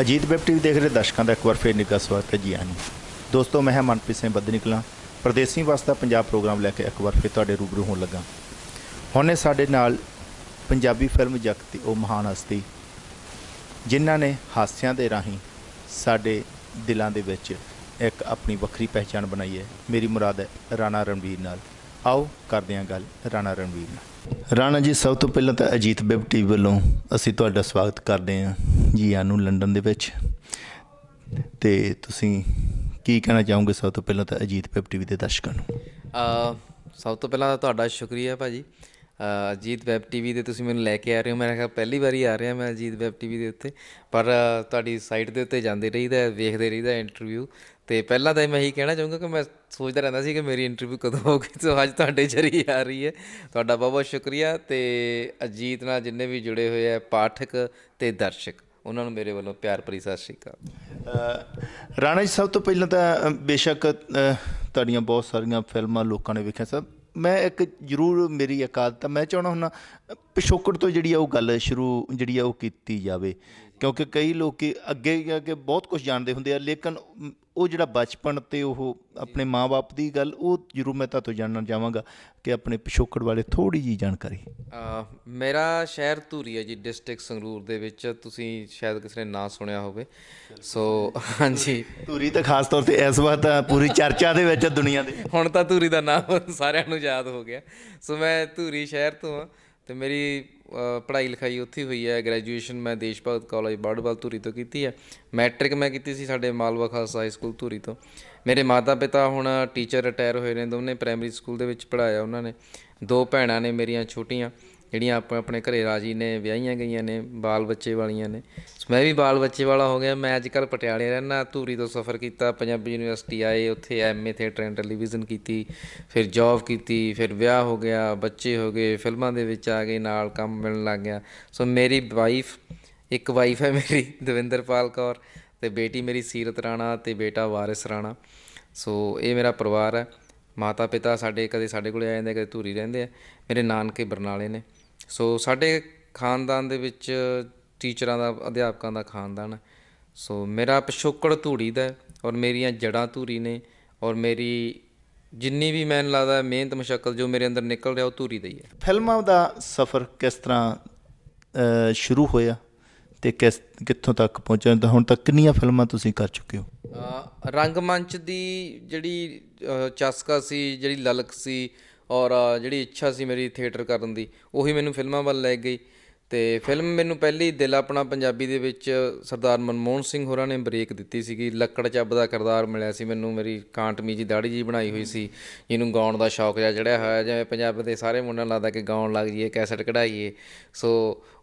Ajit web TV ਦੇਖ ਰਹੇ ਦਰਸ਼ਕਾਂ ਦਾ ਇੱਕ ਵਾਰ ਫੇਰ ਨਿੱਘਾ ਸਵਾਗਤ ਹੈ ਜੀ ਨੂੰ ਦੋਸਤੋ ਮੈਂ ਹਾਂ ਮਨਪ੍ਰੀਤ ਸਿੰਘ ਬੱਦ ਨਿਕਲਾ ਪ੍ਰਦੇਸੀ ਵਾਸਤਾ ਪੰਜਾਬ ਪ੍ਰੋਗਰਾਮ ਲੈ ਕੇ ਇੱਕ ਵਾਰ ਫੇਰ ਤੁਹਾਡੇ ਰੂਬਰੂ ਹੋਣ ਲੱਗਾ ਹੁਣੇ ਸਾਡੇ ਨਾਲ ਪੰਜਾਬੀ ਫਿਲਮ ਜਗਤ ਦੀ ਉਹ ਮਹਾਨ ਹਸਤੀ ਜਿਨ੍ਹਾਂ ਨੇ ਹਾਸਿਆਂ ਦੇ ਰਾਹੀਂ ਸਾਡੇ ਦਿਲਾਂ ਦੇ ਵਿੱਚ ਇੱਕ ਆਪਣੀ ਵੱਖਰੀ ਪਹਿਚਾਣ ਬਣਾਈ ਹੈ ਮੇਰੀ ਮੁਰਾਦ ਹੈ ਰਾਣਾ ਰਣਵੀਰ ਨਾਲ ਆਓ ਕਰਦੇ ਹਾਂ ਗੱਲ ਰਾਣਾ ਰਣਵੀਰ ਨਾਲ ਰਾਣਾ ਜੀ ਸਭ ਤੋਂ ਪਹਿਲਾਂ ਤਾਂ ਅਜੀਤ ਬਿਬ ਟੀਵੀ ਵੱਲੋਂ ਅਸੀਂ ਤੁਹਾਡਾ ਸਵਾਗਤ ਕਰਦੇ ਹਾਂ ਜੀ ਆਨੂੰ ਲੰਡਨ ਦੇ ਵਿੱਚ ਤੇ ਤੁਸੀਂ ਕੀ ਕਹਿਣਾ ਚਾਹੋਗੇ ਸਭ ਤੋਂ ਪਹਿਲਾਂ ਤਾਂ ਅਜੀਤ ਬਿਬ ਟੀਵੀ ਦੇ ਦਰਸ਼ਕਾਂ ਨੂੰ ਸਭ ਤੋਂ ਪਹਿਲਾਂ ਤੁਹਾਡਾ ਸ਼ੁਕਰੀਆ ਭਾਜੀ ਅਜੀਤ ਵੈਬ ਟੀਵੀ ਤੇ ਤੁਸੀਂ ਮੈਨੂੰ ਲੈ ਕੇ ਆ ਰਹੇ ਹੋ ਮੇਰਾ ਖਿਆਲ ਪਹਿਲੀ ਵਾਰੀ ਆ ਰਿਹਾ ਮੈਂ ਅਜੀਤ ਵੈਬ ਟੀਵੀ ਦੇ ਉੱਤੇ ਪਰ ਤੁਹਾਡੀ ਸਾਈਟ ਦੇ ਉੱਤੇ ਜਾਂਦੇ ਰਹੀਦਾ ਵੇਖਦੇ ਰਹੀਦਾ ਇੰਟਰਵਿਊ ਤੇ ਪਹਿਲਾਂ ਤਾਂ ਮੈਂ ਇਹੀ ਕਹਿਣਾ ਚਾਹੁੰਗਾ ਕਿ ਮੈਂ ਸੋਚਦਾ ਰਹਿੰਦਾ ਸੀ ਕਿ ਮੇਰੀ ਇੰਟਰਵਿਊ ਕਦੋਂ ਹੋਊਗੀ ਸੋ ਅੱਜ ਤੁਹਾਡੇ ਜਰੀ ਆ ਰਹੀ ਹੈ ਤੁਹਾਡਾ ਬਹੁਤ ਬਹੁਤ ਸ਼ੁਕਰੀਆ ਤੇ ਅਜੀਤ ਨਾਲ ਜਿੰਨੇ ਵੀ ਜੁੜੇ ਹੋਏ ਆ ਪਾਠਕ ਤੇ ਦਰਸ਼ਕ ਉਹਨਾਂ ਨੂੰ ਮੇਰੇ ਵੱਲੋਂ ਪਿਆਰ ਭਰੀ ਸਤਿ ਸ਼੍ਰੀ ਅਕਾਲ ਰਾਣਾ ਜੀ ਸਭ ਤੋਂ ਪਹਿਲਾਂ ਤਾਂ ਬੇਸ਼ੱਕ ਤੁਹਾਡੀਆਂ ਬਹੁਤ ਸਾਰੀਆਂ ਫਿਲਮਾਂ ਲੋਕਾਂ ਨੇ ਵੇਖਿਆ ਸਭ ਮੈਂ ਇੱਕ ਜ਼ਰੂਰ ਮੇਰੀ ਇਕਾਦਤ ਮੈਂ ਚਾਹਣਾ ਹੁੰਨਾ ਪਿਸ਼ੋਕੜ ਤੋਂ ਜਿਹੜੀ ਆ ਉਹ ਗੱਲ ਸ਼ੁਰੂ ਜਿਹੜੀ ਆ ਉਹ ਕੀਤੀ ਜਾਵੇ ਕਿਉਂਕਿ ਕਈ ਲੋਕੀ ਅੱਗੇ ਜਾ ਕੇ ਬਹੁਤ ਕੁਝ ਜਾਣਦੇ ਹੁੰਦੇ ਆ ਲੇਕਿਨ ਉਹ ਜਿਹੜਾ ਬਚਪਨ ਤੇ ਉਹ ਆਪਣੇ ਮਾਪੇ ਦੀ ਗੱਲ ਉਹ ਜਰੂਰ ਮੈਂ ਤੁਹਾਨੂੰ ਜਾਣਨਾ ਚਾਹਾਂਗਾ ਕਿ ਆਪਣੇ ਪਿਛੋਕੜ ਵਾਲੇ ਥੋੜੀ ਜੀ ਜਾਣਕਾਰੀ ਮੇਰਾ ਸ਼ਹਿਰ ਧੂਰੀ ਹੈ ਜੀ ਡਿਸਟ੍ਰਿਕਟ ਸੰਗਰੂਰ ਦੇ ਵਿੱਚ ਤੁਸੀਂ ਸ਼ਾਇਦ ਕਿਸੇ ਨੇ ਨਾਂ ਸੁਣਿਆ ਹੋਵੇ ਸੋ ਹਾਂਜੀ ਧੂਰੀ ਤਾਂ ਖਾਸ ਤੌਰ ਤੇ ਇਸ ਵਾਰ ਤਾਂ ਪੂਰੀ ਚਰਚਾ ਦੇ ਵਿੱਚ ਦੁਨੀਆ ਦੇ ਹੁਣ ਤਾਂ ਧੂਰੀ ਦਾ ਨਾਮ ਸਾਰਿਆਂ ਨੂੰ ਯਾਦ ਹੋ ਗਿਆ ਸੋ ਮੈਂ ਧੂਰੀ ਸ਼ਹਿਰ ਤੋਂ ਹਾਂ ਤੇ ਮੇਰੀ ਪੜ੍ਹਾਈ ਲਿਖਾਈ ਉੱਥੇ ਹੀ ਹੋਈ ਹੈ ਗ੍ਰੈਜੂਏਸ਼ਨ ਮੈਂ ਦੇਸ਼ ਭਗਤ ਕਾਲਜ ਬੜਵਾਲ ਧੂਰੀ ਤੋਂ ਕੀਤੀ ਹੈ ਮੈਟ੍ਰਿਕ ਮੈਂ ਕੀਤੀ ਸੀ ਸਾਡੇ ਮਾਲਵਾ ਖਾਲਸਾ ਹਾਈ ਸਕੂਲ ਧੂਰੀ ਤੋਂ ਮੇਰੇ ਮਾਤਾ ਪਿਤਾ ਹੁਣ ਟੀਚਰ ਰਿਟਾਇਰ ਹੋਏ ਨੇ ਦੋਨੇ ਪ੍ਰਾਇਮਰੀ ਸਕੂਲ ਦੇ ਵਿੱਚ ਪੜ੍ਹਾਇਆ ਉਹਨਾਂ ਨੇ ਦੋ ਭੈਣਾਂ ਨੇ ਮੇਰੀਆਂ ਛੋਟੀਆਂ ਜਿਹੜੀਆਂ ਆਪਾਂ ਆਪਣੇ ਘਰੇ ਰਾਜੀ ਨੇ ਵਿਆਹੀਆਂ ਗਈਆਂ ਨੇ ਬਾਲ ਬੱਚੇ ਵਾਲੀਆਂ ਨੇ ਮੈਂ ਵੀ ਬਾਲ ਬੱਚੇ ਵਾਲਾ ਹੋ ਗਿਆ ਮੈਂ ਅੱਜ ਕੱਲ ਪਟਿਆਲੇ ਰਹਿਣਾ ਧੂਰੀ ਤੋਂ ਸਫ਼ਰ ਕੀਤਾ ਪੰਜਾਬੀ ਯੂਨੀਵਰਸਿਟੀ ਆਏ ਉੱਥੇ ਐਮਏ ਥੀਏਟਰ ਐਂਡ ਟੈਲੀਵਿਜ਼ਨ ਕੀਤੀ ਫਿਰ ਜੌਬ ਕੀਤੀ ਫਿਰ ਵਿਆਹ ਹੋ ਗਿਆ ਬੱਚੇ ਹੋ ਗਏ ਫਿਲਮਾਂ ਦੇ ਵਿੱਚ ਆ ਗਏ ਨਾਲ ਕੰਮ ਮਿਲਣ ਲੱਗ ਗਿਆ ਸੋ ਮੇਰੀ ਵਾਈਫ ਇੱਕ ਵਾਈਫ ਹੈ ਮੇਰੀ ਦਵਿੰਦਰਪਾਲ ਕੌਰ ਤੇ ਬੇਟੀ ਮੇਰੀ ਸੀਰਤ ਰਾਣਾ ਤੇ ਬੇਟਾ ਵਾਰਿਸ ਰਾਣਾ ਸੋ ਇਹ ਮੇਰਾ ਪਰਿਵਾਰ ਹੈ ਮਾਤਾ ਪਿਤਾ ਸਾਡੇ ਕਦੇ ਸਾਡੇ ਕੋਲੇ ਆ ਜਾਂਦੇ ਕਦੇ ਧੂਰੀ ਰਹਿੰਦੇ ਆ ਮੇਰੇ ਨਾਨਕੇ ਬਰਨਾਲੇ ਨੇ ਸੋ ਸਾਡੇ ਖਾਨਦਾਨ ਦੇ ਵਿੱਚ ਟੀਚਰਾਂ ਦਾ ਅਧਿਆਪਕਾਂ ਦਾ ਖਾਨਦਾਨ ਸੋ ਮੇਰਾ ਪਿਛੋਕੜ ਧੂੜੀ ਦਾ ਔਰ ਮੇਰੀਆਂ ਜੜਾਂ ਧੂਰੀ ਨੇ ਔਰ ਮੇਰੀ ਜਿੰਨੀ ਵੀ ਮੈਨ ਲੱਗਦਾ ਮਿਹਨਤ ਮੁਸ਼ਕਲ ਜੋ ਮੇਰੇ ਅੰਦਰ ਨਿਕਲ ਰਿਹਾ ਉਹ ਧੂਰੀ ਦਾ ਹੀ ਹੈ ਫਿਲਮਾਂ ਦਾ ਸਫ਼ਰ ਕਿਸ ਤਰ੍ਹਾਂ ਸ਼ੁਰੂ ਹੋਇਆ ਤੇ ਕਿਸ ਕਿੱਥੋਂ ਤੱਕ ਪਹੁੰਚਿਆ ਤਾਂ ਹੁਣ ਤੱਕ ਕਿੰਨੀਆਂ ਫਿਲਮਾਂ ਤੁਸੀਂ ਕਰ ਚੁੱਕੇ ਹੋ ਰੰਗਮੰਚ ਦੀ ਜਿਹੜੀ ਚਸਕਾ ਸੀ ਜਿਹੜੀ ਲਲਕ ਸੀ ਔਰ ਜਿਹੜੀ ਇੱਛਾ ਸੀ ਮੇਰੀ ਥੀਏਟਰ ਕਰਨ ਦੀ ਉਹੀ ਮੈਨੂੰ ਫਿਲਮਾਂ ਵੱਲ ਲੈ ਗਈ ਤੇ ਫਿਲਮ ਮੈਨੂੰ ਪਹਿਲੀ ਦਿਲ ਆਪਣਾ ਪੰਜਾਬੀ ਦੇ ਵਿੱਚ ਸਰਦਾਰ ਮਨਮੋਹਨ ਸਿੰਘ ਹੋਰਾਂ ਨੇ ਬ੍ਰੇਕ ਦਿੱਤੀ ਸੀਗੀ ਲੱਕੜ ਚੱਬ ਦਾ ਕਰਦਾਰ ਮਿਲਿਆ ਸੀ ਮੈਨੂੰ ਮੇਰੀ ਕਾਂਟਮੀ ਜੀ ਦਾੜੀ ਜੀ ਬਣਾਈ ਹੋਈ ਸੀ ਜਿਹਨੂੰ ਗਾਉਣ ਦਾ ਸ਼ੌਕ ਜਿਹਾ ਚੜਿਆ ਹੋਇਆ ਜਿਵੇਂ ਪੰਜਾਬ ਦੇ ਸਾਰੇ ਮੁੰਡਿਆਂ ਲੱਗਦਾ ਕਿ ਗਾਉਣ ਲੱਗ ਜੀਏ ਕੈਸਟ ਕਢਾਈਏ ਸੋ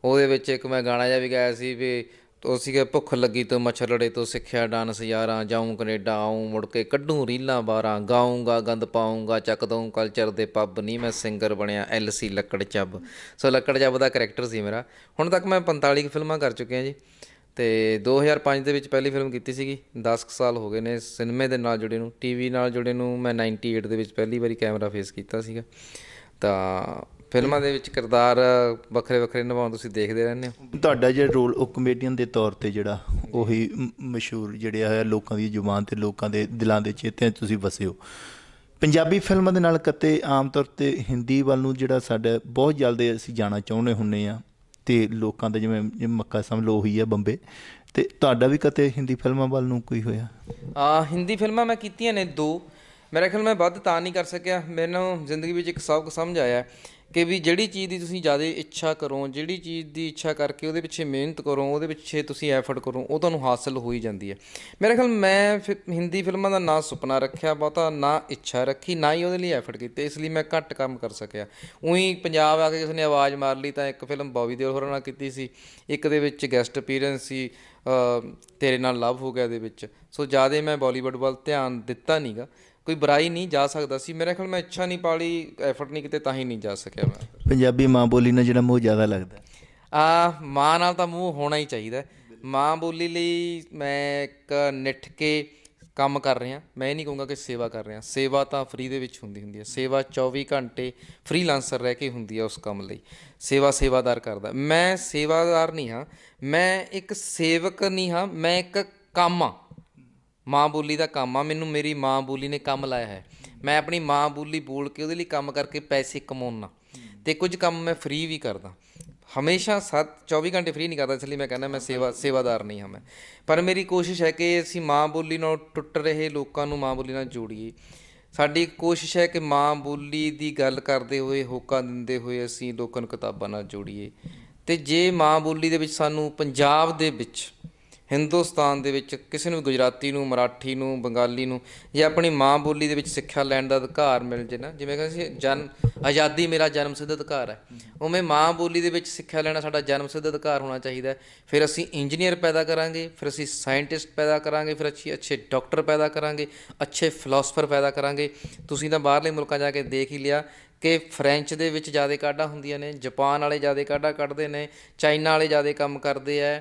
ਉਹਦੇ ਵਿੱਚ ਇੱਕ ਮੈਂ ਗਾਣਾ ਜਿਹਾ ਵੀ ਗਾਇਆ ਸੀ ਵੀ ਤੋ ਸੀਗੇ ਭੁੱਖ ਲੱਗੀ ਤੋ ਮੱਛਰ ਲੜੇ ਤੋ ਸਿੱਖਿਆ ਡਾਂਸ ਯਾਰਾਂ ਜਾਉਂ ਕੈਨੇਡਾ ਆਉਂ ਮੁੜ ਕੇ ਕੱਢੂ ਰੀਲਾਂ ਬਾਰਾਂ ਗਾਉਂਗਾ ਗੰਦ ਪਾਉਂਗਾ ਚੱਕ ਦਊਂ ਕਲਚਰ ਦੇ ਪੱਬ ਨਹੀਂ ਮੈਂ ਸਿੰਗਰ ਬਣਿਆ ਐਲਸੀ ਲੱਕੜ ਚੱਬ ਸੋ ਲੱਕੜ ਚੱਬ ਦਾ ਕੈਰੈਕਟਰ ਸੀ ਮੇਰਾ ਹੁਣ ਤੱਕ ਮੈਂ 45 ਫਿਲਮਾਂ ਕਰ ਚੁੱਕਿਆ ਜੀ ਤੇ 2005 ਦੇ ਵਿੱਚ ਪਹਿਲੀ ਫਿਲਮ ਕੀਤੀ ਸੀਗੀ 10 ਸਾਲ ਹੋ ਗਏ ਨੇ ਸਿਨੇਮੇ ਦੇ ਨਾਲ ਜੁੜੇ ਨੂੰ ਟੀਵੀ ਨਾਲ ਜੁੜੇ ਨੂੰ ਮੈਂ 98 ਦੇ ਵਿੱਚ ਪਹਿਲੀ ਵਾਰੀ ਕੈਮਰਾ ਫੇਸ ਕੀਤਾ ਸੀਗਾ ਤਾਂ ਫਿਲਮਾਂ ਦੇ ਵਿੱਚ ਕਿਰਦਾਰ ਵੱਖਰੇ ਵੱਖਰੇ ਨਿਭਾਉਂ ਤੁਸੀਂ ਦੇਖਦੇ ਰਹਿੰਦੇ ਹੋ ਤੁਹਾਡਾ ਜਿਹੜਾ ਰੋਲ ਉਹ ਕਮੇਡੀਅਨ ਦੇ ਤੌਰ ਤੇ ਜਿਹੜਾ ਉਹੀ ਮਸ਼ਹੂਰ ਜਿਹੜਿਆ ਆ ਲੋਕਾਂ ਦੀ ਜ਼ੁਬਾਨ ਤੇ ਲੋਕਾਂ ਦੇ ਦਿਲਾਂ ਦੇ ਚੇਤਿਆਂ ਤੁਸੀਂ ਵਸੇ ਹੋ ਪੰਜਾਬੀ ਫਿਲਮਾਂ ਦੇ ਨਾਲ ਕਤੇ ਆਮ ਤੌਰ ਤੇ ਹਿੰਦੀ ਵੱਲ ਨੂੰ ਜਿਹੜਾ ਸਾਡਾ ਬਹੁਤ ਜਲਦੀ ਅਸੀਂ ਜਾਣਾ ਚਾਹੁੰਦੇ ਹੁੰਨੇ ਆ ਤੇ ਲੋਕਾਂ ਦਾ ਜਿਵੇਂ ਮੱਕਾ ਸਮ ਲੋ ਹੋਈ ਆ ਬੰਬੇ ਤੇ ਤੁਹਾਡਾ ਵੀ ਕਤੇ ਹਿੰਦੀ ਫਿਲਮਾਂ ਵੱਲ ਨੂੰ ਕੋਈ ਹੋਇਆ ਆ ਹਿੰਦੀ ਫਿਲਮਾਂ ਮੈਂ ਕੀਤੀਆਂ ਨੇ ਦੋ ਮੇਰੇ ਖਿਆਲ ਮੈਂ ਵੱਧ ਤਾਂ ਨਹੀਂ ਕਰ ਸਕਿਆ ਮੈਨੂੰ ਜ਼ਿੰਦਗੀ ਵਿੱਚ ਇੱਕ ਸਬਕ ਸਮਝ ਆਇਆ ਕਿ ਵੀ ਜਿਹੜੀ ਚੀਜ਼ ਦੀ ਤੁਸੀਂ ਜ਼ਿਆਦਾ ਇੱਛਾ ਕਰੋ ਜਿਹੜੀ ਚੀਜ਼ ਦੀ ਇੱਛਾ ਕਰਕੇ ਉਹਦੇ ਪਿੱਛੇ ਮਿਹਨਤ ਕਰੋ ਉਹਦੇ ਪਿੱਛੇ ਤੁਸੀਂ ਐਫਰਟ ਕਰੋ ਉਹ ਤੁਹਾਨੂੰ ਹਾਸਲ ਹੋ ਹੀ ਜਾਂਦੀ ਹੈ ਮੇਰੇ ਖਿਆਲ ਮੈਂ ਹਿੰਦੀ ਫਿਲਮਾਂ ਦਾ ਨਾ ਸੁਪਨਾ ਰੱਖਿਆ ਬਹੁਤਾ ਨਾ ਇੱਛਾ ਰੱਖੀ ਨਾ ਹੀ ਉਹਦੇ ਲਈ ਐਫਰਟ ਕੀਤੇ ਇਸ ਲਈ ਮੈਂ ਘੱਟ ਕੰਮ ਕਰ ਸਕਿਆ ਉਹੀ ਪੰਜਾਬ ਆ ਕੇ ਕਿਸ ਨੇ ਆਵਾਜ਼ ਮਾਰ ਲਈ ਤਾਂ ਇੱਕ ਫਿਲਮ ਬੌਬੀ ਦੇਵਲ ਹੋਰਾਂ ਨਾਲ ਕੀਤੀ ਸੀ ਇੱਕ ਦੇ ਵਿੱਚ ਗੈਸਟ ਅਪੀਅਰੈਂਸ ਸੀ ਤੇਰੇ ਨਾਲ ਲਵ ਹੋ ਗਿਆ ਦੇ ਵਿੱਚ ਸੋ ਜਿਆਦਾ ਮੈਂ ਬਾਲੀਵੁੱਡ ਵੱਲ ਧਿਆਨ ਦਿੱਤਾ ਨਹੀਂਗਾ ਕੋਈ ਬੁਰਾਈ ਨਹੀਂ ਜਾ ਸਕਦਾ ਸੀ ਮੇਰੇ ਖਿਆਲ ਮੈਂ ਇੱਛਾ ਨਹੀਂ ਪਾਲੀ ਐਫਰਟ ਨਹੀਂ ਕਿਤੇ ਤਾਂ ਹੀ ਨਹੀਂ ਜਾ ਸਕਿਆ ਮੈਂ ਪੰਜਾਬੀ ਮਾਂ ਬੋਲੀ ਨਾਲ ਜਿਹੜਾ ਮੂੰਹ ਜ਼ਿਆਦਾ ਲੱਗਦਾ ਆ ਮਾਂ ਨਾਲ ਤਾਂ ਮੂੰਹ ਹੋਣਾ ਹੀ ਚਾਹੀਦਾ ਮਾਂ ਬੋਲੀ ਲਈ ਮੈਂ ਇੱਕ ਨਿੱਠ ਕੇ ਕੰਮ ਕਰ ਰਿਹਾ ਮੈਂ ਇਹ ਨਹੀਂ ਕਹੂੰਗਾ ਕਿ ਸੇਵਾ ਕਰ ਰਿਹਾ ਸੇਵਾ ਤਾਂ ਫ੍ਰੀ ਦੇ ਵਿੱਚ ਹੁੰਦੀ ਹੁੰਦੀ ਹੈ ਸੇਵਾ 24 ਘੰਟੇ ਫ੍ਰੀਲਾਂਸਰ ਰਹਿ ਕੇ ਹੁੰਦੀ ਹੈ ਉਸ ਕੰਮ ਲਈ ਸੇਵਾ ਸੇਵਾਦਾਰ ਕਰਦਾ ਮੈਂ ਸੇਵਾਦਾਰ ਨਹੀਂ ਹਾਂ ਮੈਂ ਇੱਕ ਸੇਵਕ ਨਹੀਂ ਹਾਂ ਮੈਂ ਇੱਕ ਕੰਮ ਆ ਮਾਂ ਬੋਲੀ ਦਾ ਕੰਮ ਆ ਮੈਨੂੰ ਮੇਰੀ ਮਾਂ ਬੋਲੀ ਨੇ ਕੰਮ ਲਾਇਆ ਹੈ ਮੈਂ ਆਪਣੀ ਮਾਂ ਬੋਲੀ ਬੋਲ ਕੇ ਉਹਦੇ ਲਈ ਕੰਮ ਕਰਕੇ ਪੈਸੇ ਕਮਾਉਣਾ ਤੇ ਕੁਝ ਕੰਮ ਮੈਂ ਫ੍ਰੀ ਵੀ ਕਰਦਾ ਹਮੇਸ਼ਾ 7 24 ਘੰਟੇ ਫ੍ਰੀ ਨਹੀਂ ਕਰਦਾ ਇਸ ਲਈ ਮੈਂ ਕਹਿੰਦਾ ਮੈਂ ਸੇਵਾ ਸੇਵਾਦਾਰ ਨਹੀਂ ਹਾਂ ਮੈਂ ਪਰ ਮੇਰੀ ਕੋਸ਼ਿਸ਼ ਹੈ ਕਿ ਅਸੀਂ ਮਾਂ ਬੋਲੀ ਨਾਲ ਟੁੱਟ ਰਹੇ ਲੋਕਾਂ ਨੂੰ ਮਾਂ ਬੋਲੀ ਨਾਲ ਜੋੜੀਏ ਸਾਡੀ ਕੋਸ਼ਿਸ਼ ਹੈ ਕਿ ਮਾਂ ਬੋਲੀ ਦੀ ਗੱਲ ਕਰਦੇ ਹੋਏ ਹੋਕਾ ਦਿੰਦੇ ਹੋਏ ਅਸੀਂ ਲੋਕਾਂ ਨੂੰ ਕਿਤਾਬਾਂ ਨਾਲ ਜੋੜੀਏ ਤੇ ਜੇ ਮਾਂ ਬੋਲੀ ਦੇ ਵਿੱਚ ਸਾਨੂੰ ਪੰਜਾਬ ਦੇ ਵਿੱਚ ਹਿੰਦੁਸਤਾਨ ਦੇ ਵਿੱਚ ਕਿਸੇ ਨੂੰ ਗੁਜਰਾਤੀ ਨੂੰ ਮਰਾਠੀ ਨੂੰ ਬੰਗਾਲੀ ਨੂੰ ਜੇ ਆਪਣੀ ਮਾਂ ਬੋਲੀ ਦੇ ਵਿੱਚ ਸਿੱਖਿਆ ਲੈਣ ਦਾ ਅਧਿਕਾਰ ਮਿਲ ਜੇ ਨਾ ਜਿਵੇਂ ਕਹਿੰਦੇ ਸੀ ਜਨ ਆਜ਼ਾਦੀ ਮੇਰਾ ਜਨਮ ਸਿੱਧ ਅਧਿਕਾਰ ਹੈ ਉਵੇਂ ਮਾਂ ਬੋਲੀ ਦੇ ਵਿੱਚ ਸਿੱਖਿਆ ਲੈਣਾ ਸਾਡਾ ਜਨਮ ਸਿੱਧ ਅਧਿਕਾਰ ਹੋਣਾ ਚਾਹੀਦਾ ਫਿਰ ਅਸੀਂ ਇੰਜੀਨੀਅਰ ਪੈਦਾ ਕਰਾਂਗੇ ਫਿਰ ਅਸੀਂ ਸਾਇੰਟਿਸਟ ਪੈਦਾ ਕਰਾਂਗੇ ਫਿਰ ਅੱਛੇ ਅੱਛੇ ਡਾਕਟਰ ਪੈਦਾ ਕਰਾਂਗੇ ਅੱਛੇ ਫਿਲਾਸਫਰ ਪੈਦਾ ਕਰਾਂਗੇ ਤੁਸੀਂ ਤਾਂ ਬਾਹਰਲੇ ਮੁਲਕਾਂ ਜਾ ਕੇ ਦੇਖ ਹੀ ਲਿਆ ਕਿ ਫ੍ਰੈਂਚ ਦੇ ਵਿੱਚ ਜਿਆਦਾ ਕਾਢਾਂ ਹੁੰਦੀਆਂ ਨੇ ਜਾਪਾਨ ਵਾਲੇ ਜਿਆਦਾ ਕਾਢਾ ਕੱਢਦੇ ਨੇ ਚਾਈਨਾ ਵਾਲੇ ਜਿਆਦਾ ਕੰਮ ਕਰਦੇ ਐ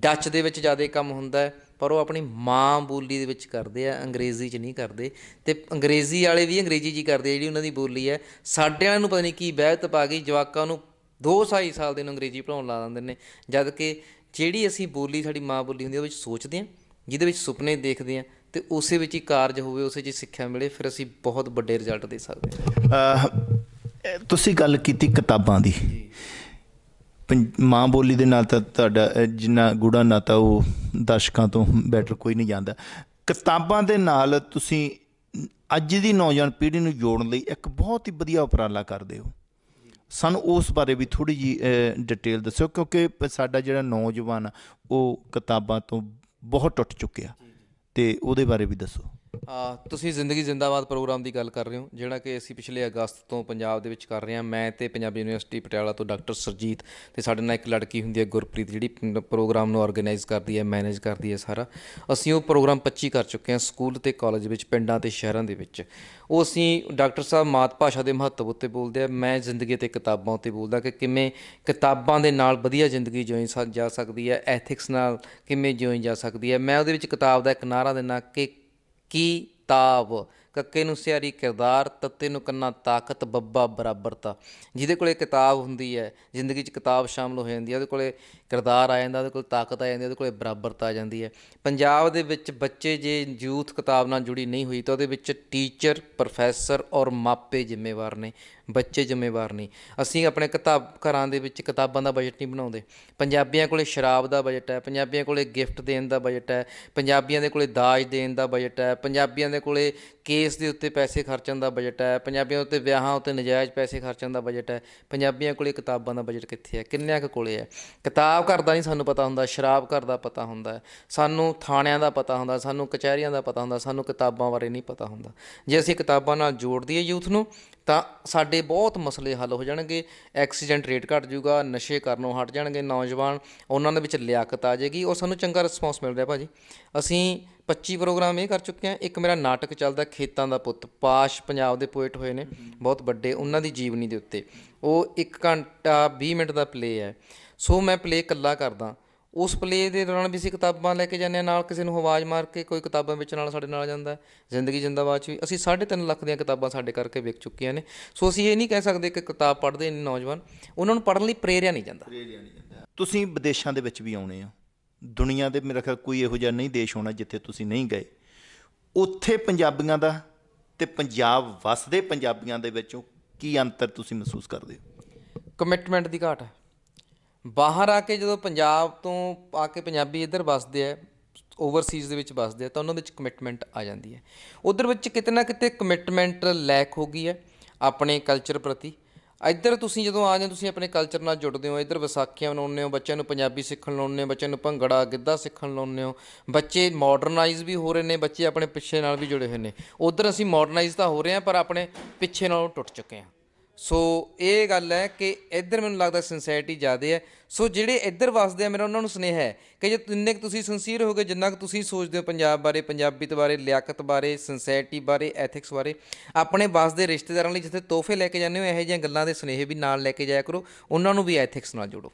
ਡੱਚ ਦੇ ਵਿੱਚ ਜ਼ਿਆਦਾ ਕੰਮ ਹੁੰਦਾ ਪਰ ਉਹ ਆਪਣੀ ਮਾਂ ਬੋਲੀ ਦੇ ਵਿੱਚ ਕਰਦੇ ਆ ਅੰਗਰੇਜ਼ੀ 'ਚ ਨਹੀਂ ਕਰਦੇ ਤੇ ਅੰਗਰੇਜ਼ੀ ਵਾਲੇ ਵੀ ਅੰਗਰੇਜ਼ੀ 'ਚ ਹੀ ਕਰਦੇ ਜਿਹੜੀ ਉਹਨਾਂ ਦੀ ਬੋਲੀ ਹੈ ਸਾਡੇ ਵਾਲਿਆਂ ਨੂੰ ਪਤਾ ਨਹੀਂ ਕੀ ਬਹਿਤ ਪਾ ਗਈ ਜਵਾਕਾਂ ਨੂੰ 2 ਸਾਈ ਸਾਲ ਦੇ ਨੂੰ ਅੰਗਰੇਜ਼ੀ ਪੜਾਉਣ ਲਾ ਦਿੰਦੇ ਨੇ ਜਦ ਕਿ ਜਿਹੜੀ ਅਸੀਂ ਬੋਲੀ ਸਾਡੀ ਮਾਂ ਬੋਲੀ ਹੁੰਦੀ ਉਹ ਵਿੱਚ ਸੋਚਦੇ ਆ ਜਿਹਦੇ ਵਿੱਚ ਸੁਪਨੇ ਦੇਖਦੇ ਆ ਤੇ ਉਸੇ ਵਿੱਚ ਹੀ ਕਾਰਜ ਹੋਵੇ ਉਸੇ 'ਚ ਸਿੱਖਿਆ ਮਿਲੇ ਫਿਰ ਅਸੀਂ ਬਹੁਤ ਵੱਡੇ ਰਿਜ਼ਲਟ ਦੇ ਸਕਦੇ ਆ ਤੁਸੀਂ ਗੱਲ ਕੀਤੀ ਕਿਤਾਬਾਂ ਦੀ ਮਾਂ ਬੋਲੀ ਦੇ ਨਾਲ ਤਾਂ ਤੁਹਾਡਾ ਜਿੰਨਾ ਗੂੜਾ ਨਾਤਾ ਉਹ ਦਸ਼ਕਾਂ ਤੋਂ ਬੈਟਰ ਕੋਈ ਨਹੀਂ ਜਾਂਦਾ ਕਿਤਾਬਾਂ ਦੇ ਨਾਲ ਤੁਸੀਂ ਅੱਜ ਦੀ ਨੌਜਵਾਨ ਪੀੜ੍ਹੀ ਨੂੰ ਜੋੜਨ ਲਈ ਇੱਕ ਬਹੁਤ ਹੀ ਵਧੀਆ ਉਪਰਾਲਾ ਕਰਦੇ ਹੋ ਸਾਨੂੰ ਉਸ ਬਾਰੇ ਵੀ ਥੋੜੀ ਜੀ ਡਿਟੇਲ ਦੱਸੋ ਕਿਉਂਕਿ ਸਾਡਾ ਜਿਹੜਾ ਨੌਜਵਾਨ ਉਹ ਕਿਤਾਬਾਂ ਤੋਂ ਬਹੁਤ ਟੁੱਟ ਚੁੱਕਿਆ ਤੇ ਉਹਦੇ ਬਾਰੇ ਵੀ ਦੱਸੋ ਤੁਸੀਂ ਜ਼ਿੰਦਗੀ ਜ਼ਿੰਦਾਬਾਦ ਪ੍ਰੋਗਰਾਮ ਦੀ ਗੱਲ ਕਰ ਰਹੇ ਹੋ ਜਿਹੜਾ ਕਿ ਅਸੀਂ ਪਿਛਲੇ ਅਗਸਤ ਤੋਂ ਪੰਜਾਬ ਦੇ ਵਿੱਚ ਕਰ ਰਹੇ ਹਾਂ ਮੈਂ ਤੇ ਪੰਜਾਬੀ ਯੂਨੀਵਰਸਿਟੀ ਪਟਿਆਲਾ ਤੋਂ ਡਾਕਟਰ ਸਰਜੀਤ ਤੇ ਸਾਡੇ ਨਾਲ ਇੱਕ ਲੜਕੀ ਹੁੰਦੀ ਹੈ ਗੁਰਪ੍ਰੀਤ ਜਿਹੜੀ ਪ੍ਰੋਗਰਾਮ ਨੂੰ ਆਰਗੇਨਾਈਜ਼ ਕਰਦੀ ਹੈ ਮੈਨੇਜ ਕਰਦੀ ਹੈ ਸਾਰਾ ਅਸੀਂ ਉਹ ਪ੍ਰੋਗਰਾਮ 25 ਕਰ ਚੁੱਕੇ ਹਾਂ ਸਕੂਲ ਤੇ ਕਾਲਜ ਵਿੱਚ ਪਿੰਡਾਂ ਤੇ ਸ਼ਹਿਰਾਂ ਦੇ ਵਿੱਚ ਉਹ ਅਸੀਂ ਡਾਕਟਰ ਸਾਹਿਬ ਮਾਤ ਭਾਸ਼ਾ ਦੇ ਮਹੱਤਵ ਉੱਤੇ ਬੋਲਦੇ ਆ ਮੈਂ ਜ਼ਿੰਦਗੀ ਤੇ ਕਿਤਾਬਾਂ ਉੱਤੇ ਬੋਲਦਾ ਕਿ ਕਿਵੇਂ ਕਿਤਾਬਾਂ ਦੇ ਨਾਲ ਵਧੀਆ ਜ਼ਿੰਦਗੀ ਜਿਉਈ ਜਾ ਸਕਦੀ ਹੈ ਐਥਿਕਸ ਨਾਲ ਕਿਵੇਂ ਜਿਉਈ ਜਾ ਸਕਦੀ ਹੈ ਮੈਂ ਉਹਦੇ ਵਿੱਚ ਕਿਤਾਬ ਦਾ ਇੱਕ ਨਾਰਾ ਦਿੰਨਾ ਕਿ ਕਿਤਾਬ ਕੱਕੇ ਨੂੰ ਸਿਆਰੀ ਕਿਰਦਾਰ ਤੱਤੇ ਨੂੰ ਕੰਨਾ ਤਾਕਤ ਬੱਬਾ ਬਰਾਬਰਤਾ ਜਿਹਦੇ ਕੋਲੇ ਕਿਤਾਬ ਹੁੰਦੀ ਹੈ ਜ਼ਿੰਦਗੀ 'ਚ ਕਿਤਾਬ ਸ਼ਾਮਲ ਹੋ ਜਾਂਦੀ ਹੈ ਉਹਦੇ ਕੋਲੇ ਕਿਰਦਾਰ ਆ ਜਾਂਦਾ ਉਹਦੇ ਕੋਲ ਤਾਕਤ ਆ ਜਾਂਦੀ ਉਹਦੇ ਕੋਲੇ ਬਰਾਬਰਤਾ ਆ ਜਾਂਦੀ ਹੈ ਪੰਜਾਬ ਦੇ ਵਿੱਚ ਬੱਚੇ ਜੇ ਯੂਥ ਕਿਤਾਬ ਨਾਲ ਜੁੜੀ ਨਹੀਂ ਹੋਈ ਤਾਂ ਉਹਦੇ ਵਿੱਚ ਟੀਚਰ ਪ੍ਰੋਫੈਸਰ ਔਰ ਮਾਪੇ ਜ਼ਿੰਮੇਵਾਰ ਨੇ ਬੱਚੇ ਜ਼ਿੰਮੇਵਾਰ ਨਹੀਂ ਅਸੀਂ ਆਪਣੇ ਕਿਤਾਬ ਘਰਾਂ ਦੇ ਵਿੱਚ ਕਿਤਾਬਾਂ ਦਾ ਬਜਟ ਨਹੀਂ ਬਣਾਉਂਦੇ ਪੰਜਾਬੀਆਂ ਕੋਲੇ ਸ਼ਰਾਬ ਦਾ ਬਜਟ ਹੈ ਪੰਜਾਬੀਆਂ ਕੋਲੇ ਗਿਫਟ ਦੇਣ ਦਾ ਬਜਟ ਹੈ ਪੰਜਾਬੀਆਂ ਦੇ ਕੋਲੇ ਦਾਜ ਦੇਣ ਦਾ ਬਜਟ ਹੈ ਪੰਜਾਬੀਆਂ ਦੇ ਕੋਲੇ ਕੇਸ ਦੇ ਉੱਤੇ ਪੈਸੇ ਖਰਚਣ ਦਾ ਬਜਟ ਹੈ ਪੰਜਾਬੀਆਂ ਉੱਤੇ ਵਿਆਹਾਂ ਉੱਤੇ ਨਜਾਇਜ਼ ਪੈਸੇ ਖਰਚਣ ਦਾ ਬਜਟ ਹੈ ਪੰਜਾਬੀਆਂ ਕੋਲੇ ਕਿਤਾਬਾਂ ਦਾ ਬਜਟ ਕਿੱਥੇ ਹੈ ਕਿੰਨਿਆਂ ਕੋਲੇ ਹੈ ਕਿਤਾਬ ਘਰ ਦਾ ਨਹੀਂ ਸਾਨੂੰ ਪਤਾ ਹੁੰਦਾ ਸ਼ਰਾਬ ਘਰ ਦਾ ਪਤਾ ਹੁੰਦਾ ਸਾਨੂੰ ਥਾਣਿਆਂ ਦਾ ਪਤਾ ਹੁੰਦਾ ਸਾਨੂੰ ਕਚਹਿਰੀਆਂ ਦਾ ਪਤਾ ਹੁੰਦਾ ਸਾਨੂੰ ਕਿਤਾਬਾਂ ਬਾਰੇ ਨਹੀਂ ਪਤਾ ਹੁੰਦਾ ਜੇ ਅਸੀਂ ਕਿਤਾਬਾਂ ਨਾਲ ਜੋੜ ਦਈਏ ਯੂਥ ਨੂੰ ਤਾਂ ਸਾਡੇ ਬਹੁਤ ਮਸਲੇ ਹੱਲ ਹੋ ਜਾਣਗੇ ਐਕਸੀਡੈਂਟ ਰੇਟ ਘਟ ਜਾਊਗਾ ਨਸ਼ੇ ਕਰਨੋਂ ਹਟ ਜਾਣਗੇ ਨੌਜਵਾਨ ਉਹਨਾਂ ਦੇ ਵਿੱਚ ਲਿਆਕਤ ਆ ਜਾਏਗੀ ਔਰ ਸਾਨੂੰ ਚੰਗਾ ਰਿਸਪੌਂਸ ਮਿਲ ਰਿਹਾ ਭਾਜੀ ਅਸੀਂ 25 ਪ੍ਰੋਗਰਾਮ ਇਹ ਕਰ ਚੁੱਕੇ ਹਾਂ ਇੱਕ ਮੇਰਾ ਨਾਟਕ ਚੱਲਦਾ ਖੇਤਾਂ ਦਾ ਪੁੱਤ ਪਾਸ਼ ਪੰਜਾਬ ਦੇ ਪੋਇਟ ਹੋਏ ਨੇ ਬਹੁਤ ਵੱਡੇ ਉਹਨਾਂ ਦੀ ਜੀਵਨੀ ਦੇ ਉੱਤੇ ਉਹ 1 ਘੰਟਾ 20 ਮਿੰਟ ਦਾ ਪਲੇ ਹੈ ਸੋ ਮੈਂ ਪਲੇ ਇਕੱਲਾ ਕਰਦਾ ਉਸ ਪਲੇ ਦੇ ਦੌਰਾਨ ਵੀ ਅਸੀਂ ਕਿਤਾਬਾਂ ਲੈ ਕੇ ਜਾਂਦੇ ਆ ਨਾਲ ਕਿਸੇ ਨੂੰ ਆਵਾਜ਼ ਮਾਰ ਕੇ ਕੋਈ ਕਿਤਾਬਾਂ ਵਿੱਚ ਨਾਲ ਸਾਡੇ ਨਾਲ ਜਾਂਦਾ ਜ਼ਿੰਦਗੀ ਜਿੰਦਾਬਾਦ ਚ ਵੀ ਅਸੀਂ 3.5 ਲੱਖ ਦੀਆਂ ਕਿਤਾਬਾਂ ਸਾਡੇ ਕਰਕੇ ਵਿਕ ਚੁੱਕੀਆਂ ਨੇ ਸੋ ਅਸੀਂ ਇਹ ਨਹੀਂ ਕਹਿ ਸਕਦੇ ਕਿ ਕਿਤਾਬ ਪੜ੍ਹਦੇ ਨੇ ਨੌਜਵਾਨ ਉਹਨਾਂ ਨੂੰ ਪੜ੍ਹਨ ਲਈ ਪ੍ਰੇਰਿਆ ਨਹੀਂ ਜਾਂਦਾ ਪ੍ਰੇਰਿਆ ਨਹੀਂ ਜਾਂਦਾ ਤੁਸੀਂ ਵਿਦੇਸ਼ਾਂ ਦੇ ਵਿੱਚ ਵੀ ਆਉਣੇ ਆ ਦੁਨੀਆ ਦੇ ਮੇਰੇ ਖਿਆਲ ਕੋਈ ਇਹੋ ਜਿਹਾ ਨਹੀਂ ਦੇਸ਼ ਹੋਣਾ ਜਿੱਥੇ ਤੁਸੀਂ ਨਹੀਂ ਗਏ ਉੱਥੇ ਪੰਜਾਬੀਆਂ ਦਾ ਤੇ ਪੰਜਾਬ ਵਸਦੇ ਪੰਜਾਬੀਆਂ ਦੇ ਵਿੱਚੋਂ ਕੀ ਅੰਤਰ ਤੁਸੀਂ ਮਹਿਸੂਸ ਕਰਦੇ ਹੋ ਕਮਿਟਮੈਂਟ ਦੀ ਘਾਟ ਹੈ ਬਾਹਰ ਆ ਕੇ ਜਦੋਂ ਪੰਜਾਬ ਤੋਂ ਆ ਕੇ ਪੰਜਾਬੀ ਇੱਧਰ ਵੱਸਦੇ ਆ ਓਵਰਸੀਜ਼ ਦੇ ਵਿੱਚ ਵੱਸਦੇ ਆ ਤਾਂ ਉਹਨਾਂ ਵਿੱਚ ਕਮਿਟਮੈਂਟ ਆ ਜਾਂਦੀ ਹੈ ਉਧਰ ਵਿੱਚ ਕਿਤੇ ਨਾ ਕਿਤੇ ਕਮਿਟਮੈਂਟ ਲੈਕ ਹੋ ਗਈ ਹੈ ਆਪਣੇ ਕਲਚਰ ਪ੍ਰਤੀ ਇੱਧਰ ਤੁਸੀਂ ਜਦੋਂ ਆ ਜਾਂਦੇ ਤੁਸੀਂ ਆਪਣੇ ਕਲਚਰ ਨਾਲ ਜੁੜਦੇ ਹੋ ਇੱਧਰ ਵਿਸਾਖੀਆਂ ਮਨਾਉਂਦੇ ਹੋ ਬੱਚਿਆਂ ਨੂੰ ਪੰਜਾਬੀ ਸਿੱਖਣ ਲਾਉਂਦੇ ਹੋ ਬੱਚਿਆਂ ਨੂੰ ਭੰਗੜਾ ਗਿੱਧਾ ਸਿੱਖਣ ਲਾਉਂਦੇ ਹੋ ਬੱਚੇ ਮਾਡਰਨਾਈਜ਼ ਵੀ ਹੋ ਰਹੇ ਨੇ ਬੱਚੇ ਆਪਣੇ ਪਿੱਛੇ ਨਾਲ ਵੀ ਜੁੜੇ ਹੋਏ ਨੇ ਉਧਰ ਅਸੀਂ ਮਾਡਰਨਾਈਜ਼ ਤਾਂ ਹੋ ਰਹੇ ਹਾਂ ਪਰ ਆਪਣੇ ਪਿੱਛੇ ਨਾਲੋਂ ਟੁੱਟ ਚੁੱਕੇ ਹਾਂ ਸੋ ਇਹ ਗੱਲ ਹੈ ਕਿ ਇੱਧਰ ਮੈਨੂੰ ਲੱਗਦਾ ਸਿੰਸੈਰਿਟੀ ਜ਼ਿਆਦਾ ਹੈ ਸੋ ਜਿਹੜੇ ਇੱਧਰ ਵਸਦੇ ਆ ਮੇਰਾ ਉਹਨਾਂ ਨੂੰ ਸੁਨੇਹਾ ਹੈ ਕਿ ਜੇ ਤਿੰਨੇ ਕਿ ਤੁਸੀਂ ਸਿੰਸੀਅਰ ਹੋਗੇ ਜਿੰਨਾ ਕਿ ਤੁਸੀਂ ਸੋਚਦੇ ਹੋ ਪੰਜਾਬ ਬਾਰੇ ਪੰਜਾਬੀਤ ਬਾਰੇ ਲਿਆਕਤ ਬਾਰੇ ਸਿੰਸੈਰਿਟੀ ਬਾਰੇ ਐਥਿਕਸ ਬਾਰੇ ਆਪਣੇ ਵਸਦੇ ਰਿਸ਼ਤੇਦਾਰਾਂ ਲਈ ਜਿੱਥੇ ਤੋਹਫੇ ਲੈ ਕੇ ਜਾਂਦੇ ਹੋ ਇਹੋ ਜਿਹੀਆਂ ਗੱਲਾਂ ਦੇ ਸੁਨੇਹੇ ਵੀ ਨਾਲ ਲੈ ਕੇ ਜਾਇਆ ਕਰੋ ਉਹਨਾਂ ਨੂੰ ਵੀ ਐਥਿਕਸ ਨਾਲ ਜੋੜੋ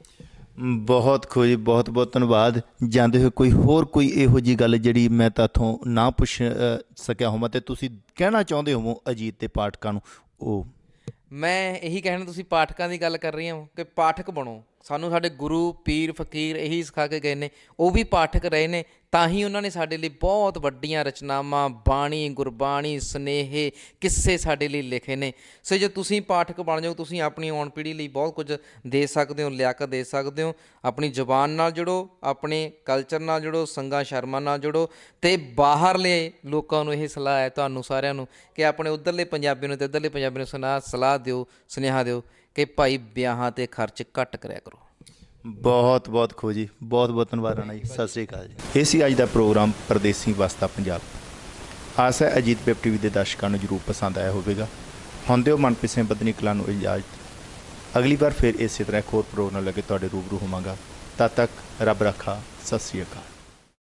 ਬਹੁਤ ਖੁਸ਼ ਬਹੁਤ ਬਹੁਤ ਧੰਨਵਾਦ ਜਾਂਦੇ ਹੋਏ ਕੋਈ ਹੋਰ ਕੋਈ ਇਹੋ ਜੀ ਗੱਲ ਜਿਹੜੀ ਮੈਂ ਤਾਥੋਂ ਨਾ ਪੁੱਛ ਸਕਿਆ ਹੋਵਾਂ ਤੇ ਤੁਸੀਂ ਕਹਿਣਾ ਚਾਹੁੰਦੇ ਹੋਵੋ ਅਜੀਤ ਤੇ ਪਾਠਕਾਂ ਨੂੰ ਉਹ ਮੈਂ ਇਹੀ ਕਹਿਣਾ ਤੁਸੀਂ ਪਾਠਕਾਂ ਦੀ ਗੱਲ ਕਰ ਰਹੀ ਹਾਂ ਕਿ ਪਾਠਕ ਬਣੋ ਸਾਨੂੰ ਸਾਡੇ ਗੁਰੂ ਪੀਰ ਫਕੀਰ ਇਹੀ ਸਿਖਾ ਕੇ ਗਏ ਨੇ ਉਹ ਵੀ ਪਾਠਕ ਰਹੇ ਨੇ ਤਾਂ ਹੀ ਉਹਨਾਂ ਨੇ ਸਾਡੇ ਲਈ ਬਹੁਤ ਵੱਡੀਆਂ ਰਚਨਾਵਾਂ ਬਾਣੀ ਗੁਰਬਾਣੀ ਸਨੇਹੇ ਕਿੱਸੇ ਸਾਡੇ ਲਈ ਲਿਖੇ ਨੇ ਸੋ ਜੇ ਤੁਸੀਂ ਪਾਠਕ ਬਣ ਜਾਓ ਤੁਸੀਂ ਆਪਣੀ ਆਉਣ ਪੀੜ੍ਹੀ ਲਈ ਬਹੁਤ ਕੁਝ ਦੇ ਸਕਦੇ ਹੋ ਲਿਆਕਤ ਦੇ ਸਕਦੇ ਹੋ ਆਪਣੀ ਜ਼ੁਬਾਨ ਨਾਲ ਜੁੜੋ ਆਪਣੇ ਕਲਚਰ ਨਾਲ ਜੁੜੋ ਸੰਗਾ ਸ਼ਰਮਾ ਨਾਲ ਜੁੜੋ ਤੇ ਬਾਹਰਲੇ ਲੋਕਾਂ ਨੂੰ ਇਹ ਸਲਾਹ ਹੈ ਤੁਹਾਨੂੰ ਸਾਰਿਆਂ ਨੂੰ ਕਿ ਆਪਣੇ ਉਧਰਲੇ ਪੰਜਾਬੀ ਨੂੰ ਤੇ ਇਧਰਲੇ ਪੰਜਾਬੀ ਨੂੰ ਸੁਣਾ ਸਲਾਹ ਦਿਓ ਸੁਨੇਹਾ ਦਿਓ ਕਿ ਭਾਈ ਵਿਆਹਾਂ ਤੇ ਖਰਚ ਘੱਟ ਕਰਿਆ ਕਰੋ ਬਹੁਤ ਬਹੁਤ ਖੋ ਜੀ ਬਹੁਤ ਬਹੁਤ ਧੰਨਵਾਦ ਰਾਣਾ ਜੀ ਸਤਿ ਸ੍ਰੀ ਅਕਾਲ ਜੀ ਇਹ ਸੀ ਅੱਜ ਦਾ ਪ੍ਰੋਗਰਾਮ ਪਰਦੇਸੀ ਵਸਤਾ ਪੰਜਾਬ ਆਸ ਹੈ ਅਜੀਤ ਪੇਪ ਟੀਵੀ ਦੇ ਦਰਸ਼ਕਾਂ ਨੂੰ ਜ਼ਰੂਰ ਪਸੰਦ ਆਇਆ ਹੋਵੇਗਾ ਹੁੰਦੇ ਹੋ ਮਨਪ੍ਰੀਤ ਬਦਨੀ ਕਲਾ ਨੂੰ ਇਜਾਜ਼ਤ ਅਗਲੀ ਵਾਰ ਫਿਰ ਇਸੇ ਤਰ੍ਹਾਂ ਇੱਕ ਹੋਰ ਪ੍ਰੋਗਰਾਮ ਲੱਗੇ ਤੁਹਾਡੇ ਰੂਬਰੂ ਹੋਵਾਂਗਾ ਤਦ ਤੱਕ ਰੱਬ ਰੱਖਾ ਸਤਿ ਸ੍ਰੀ ਅਕਾਲ